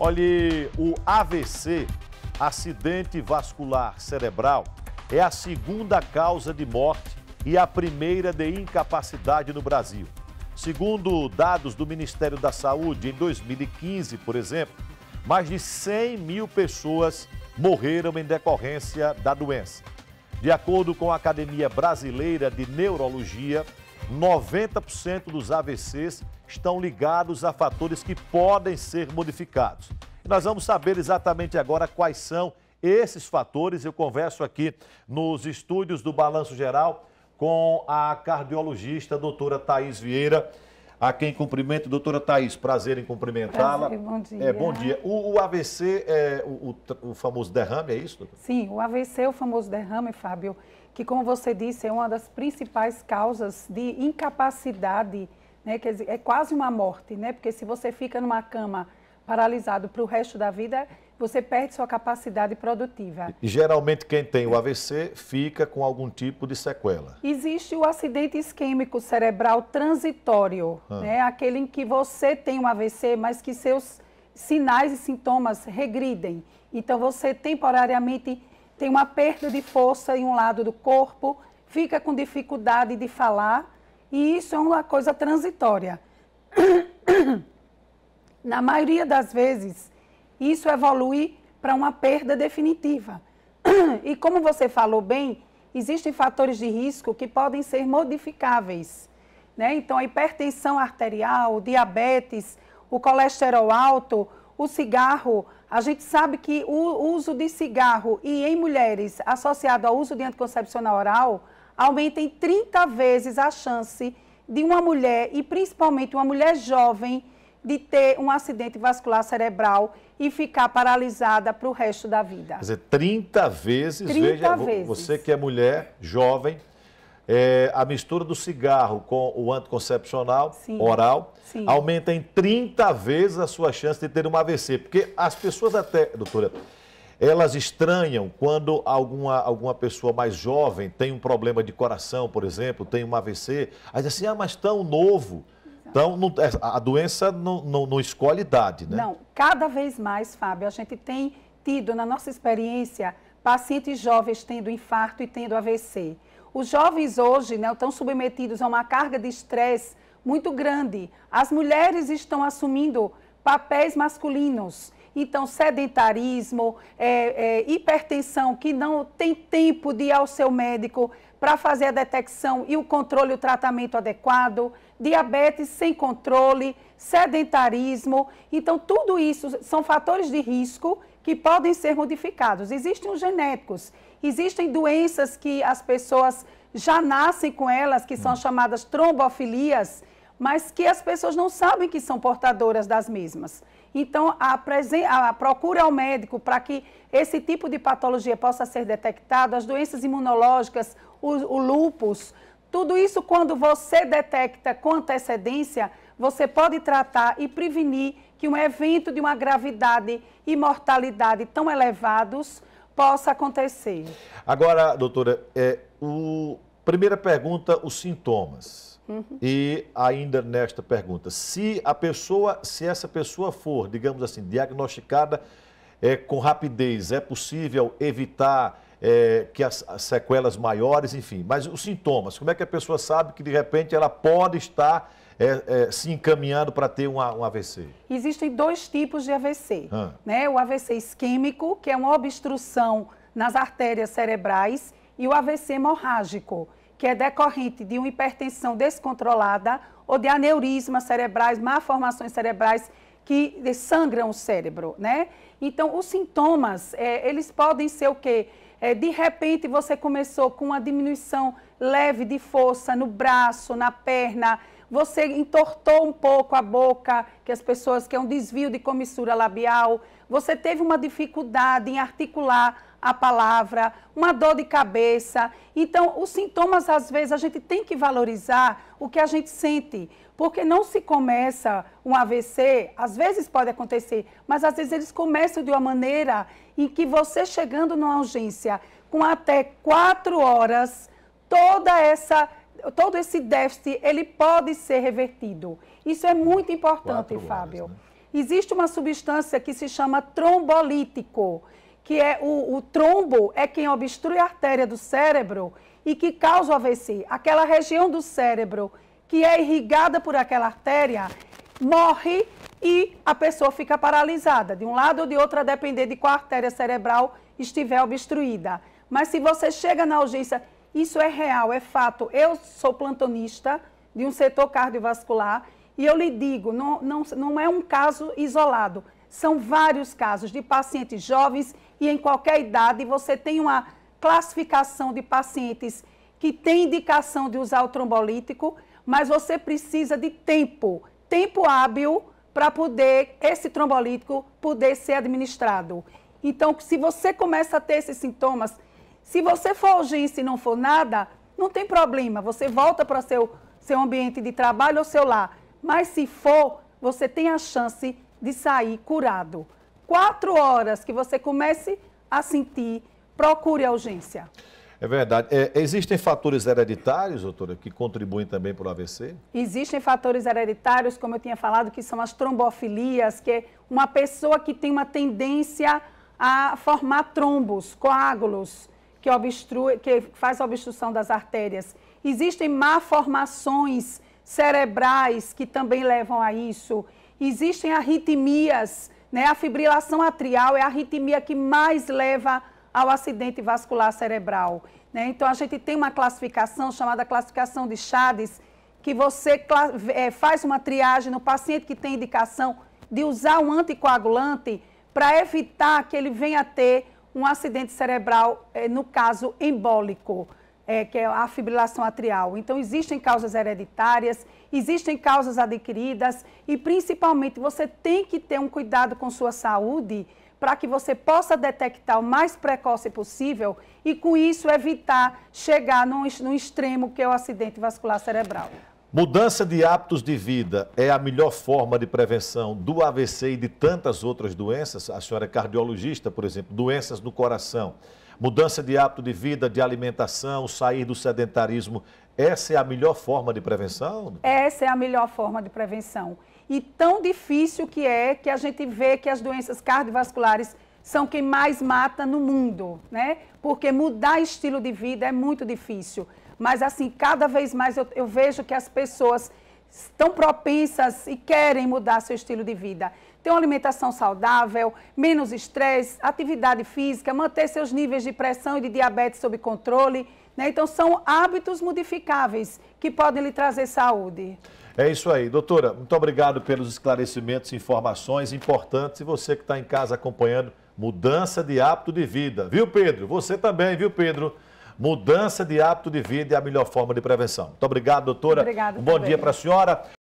Olhe, o AVC, acidente vascular cerebral, é a segunda causa de morte e a primeira de incapacidade no Brasil. Segundo dados do Ministério da Saúde, em 2015, por exemplo, mais de 100 mil pessoas morreram em decorrência da doença. De acordo com a Academia Brasileira de Neurologia, 90% dos AVCs estão ligados a fatores que podem ser modificados. nós vamos saber exatamente agora quais são esses fatores. Eu converso aqui nos estúdios do Balanço Geral com a cardiologista a doutora Thais Vieira, a quem cumprimento. Doutora Thais, prazer em cumprimentá-la. Bom dia. É, bom dia. O, o AVC é o, o, o, famoso derrame, é isso? Doutora? Sim, o AVC é o famoso derrame, Fábio, que como você disse, é uma das principais causas de incapacidade né? Quer dizer, é quase uma morte, né? Porque se você fica numa cama paralisado para o resto da vida, você perde sua capacidade produtiva. E geralmente quem tem o AVC fica com algum tipo de sequela. Existe o acidente isquêmico cerebral transitório, ah. né? aquele em que você tem um AVC, mas que seus sinais e sintomas regridem. Então você temporariamente tem uma perda de força em um lado do corpo, fica com dificuldade de falar, e isso é uma coisa transitória. Na maioria das vezes, isso evolui para uma perda definitiva. E como você falou bem, existem fatores de risco que podem ser modificáveis. Né? Então, a hipertensão arterial, diabetes, o colesterol alto, o cigarro. A gente sabe que o uso de cigarro e em mulheres associado ao uso de anticoncepcional oral aumenta em 30 vezes a chance de uma mulher, e principalmente uma mulher jovem, de ter um acidente vascular cerebral e ficar paralisada para o resto da vida. Quer dizer, 30 vezes, 30 veja, vezes. você que é mulher jovem, é, a mistura do cigarro com o anticoncepcional Sim. oral Sim. aumenta em 30 vezes a sua chance de ter um AVC. Porque as pessoas até, doutora, elas estranham quando alguma, alguma pessoa mais jovem tem um problema de coração, por exemplo, tem um AVC. Aí diz assim, ah, mas tão novo. Então, é, a doença não, não, não escolhe idade, né? Não, cada vez mais, Fábio, a gente tem tido, na nossa experiência, pacientes jovens tendo infarto e tendo AVC. Os jovens hoje né, estão submetidos a uma carga de estresse muito grande. As mulheres estão assumindo papéis masculinos. Então, sedentarismo, é, é, hipertensão, que não tem tempo de ir ao seu médico para fazer a detecção e o controle, o tratamento adequado, diabetes sem controle, sedentarismo. Então, tudo isso são fatores de risco que podem ser modificados. Existem os genéticos, existem doenças que as pessoas já nascem com elas, que são hum. chamadas trombofilias, mas que as pessoas não sabem que são portadoras das mesmas. Então, a, a procura ao médico para que esse tipo de patologia possa ser detectado, as doenças imunológicas, o, o lúpus, tudo isso quando você detecta com antecedência, você pode tratar e prevenir que um evento de uma gravidade e mortalidade tão elevados possa acontecer. Agora, doutora, é, o... primeira pergunta, os sintomas. Uhum. E ainda nesta pergunta, se a pessoa, se essa pessoa for, digamos assim, diagnosticada é, com rapidez, é possível evitar é, que as, as, sequelas maiores, enfim, mas os sintomas, como é que a pessoa sabe que de repente ela pode estar é, é, se encaminhando para ter um AVC? Existem dois tipos de AVC, ah. né? O AVC isquêmico, que é uma obstrução nas artérias cerebrais, e o AVC hemorrágico, que é decorrente de uma hipertensão descontrolada ou de aneurismas cerebrais, malformações cerebrais que sangram o cérebro, né? Então, os sintomas, é, eles podem ser o quê? É, de repente, você começou com uma diminuição leve de força no braço, na perna, você entortou um pouco a boca, que as pessoas que é um desvio de comissura labial, você teve uma dificuldade em articular a palavra, uma dor de cabeça. Então, os sintomas, às vezes, a gente tem que valorizar o que a gente sente, porque não se começa um AVC, às vezes pode acontecer, mas às vezes eles começam de uma maneira em que você chegando numa urgência com até quatro horas, toda essa todo esse déficit ele pode ser revertido. Isso é muito importante, Fábio. Né? Existe uma substância que se chama trombolítico, que é o, o trombo, é quem obstrui a artéria do cérebro e que causa o AVC. Aquela região do cérebro que é irrigada por aquela artéria morre e a pessoa fica paralisada, de um lado ou de outro, a depender de qual artéria cerebral estiver obstruída. Mas se você chega na urgência, isso é real, é fato. Eu sou plantonista de um setor cardiovascular e eu lhe digo, não, não, não é um caso isolado, são vários casos de pacientes jovens e em qualquer idade, você tem uma classificação de pacientes que tem indicação de usar o trombolítico, mas você precisa de tempo, tempo hábil para poder esse trombolítico poder ser administrado. Então, se você começa a ter esses sintomas, se você for urgência e não for nada, não tem problema, você volta para seu seu ambiente de trabalho ou seu lar. Mas se for, você tem a chance de sair curado quatro horas que você comece a sentir, procure a urgência. É verdade. É, existem fatores hereditários, doutora, que contribuem também para o AVC? Existem fatores hereditários, como eu tinha falado, que são as trombofilias, que é uma pessoa que tem uma tendência a formar trombos, coágulos, que, obstrui, que faz a obstrução das artérias. Existem malformações cerebrais que também levam a isso. Existem arritmias né? A fibrilação atrial é a arritmia que mais leva ao acidente vascular cerebral. Né? Então, a gente tem uma classificação chamada classificação de Chades, que você é, faz uma triagem no paciente que tem indicação de usar um anticoagulante para evitar que ele venha a ter um acidente cerebral, é, no caso, embólico é, que é a fibrilação atrial. Então, existem causas hereditárias, existem causas adquiridas e, principalmente, você tem que ter um cuidado com sua saúde para que você possa detectar o mais precoce possível e, com isso, evitar chegar no no extremo que é o acidente vascular cerebral. Mudança de hábitos de vida é a melhor forma de prevenção do AVC e de tantas outras doenças. A senhora é cardiologista, por exemplo, doenças do coração. Mudança de hábito de vida, de alimentação, sair do sedentarismo, essa é a melhor forma de prevenção? Essa é a melhor forma de prevenção. E tão difícil que é que a gente vê que as doenças cardiovasculares são quem mais mata no mundo, né? Porque mudar estilo de vida é muito difícil. Mas assim, cada vez mais eu, eu vejo que as pessoas estão propensas e querem mudar seu estilo de vida ter uma alimentação saudável, menos estresse, atividade física, manter seus níveis de pressão e de diabetes sob controle. Né? Então, são hábitos modificáveis que podem lhe trazer saúde. É isso aí. Doutora, muito obrigado pelos esclarecimentos, informações importantes. E você que está em casa acompanhando, mudança de hábito de vida. Viu, Pedro? Você também, viu, Pedro? Mudança de hábito de vida é a melhor forma de prevenção. Muito obrigado, doutora. Obrigada. um bom também. dia para a senhora.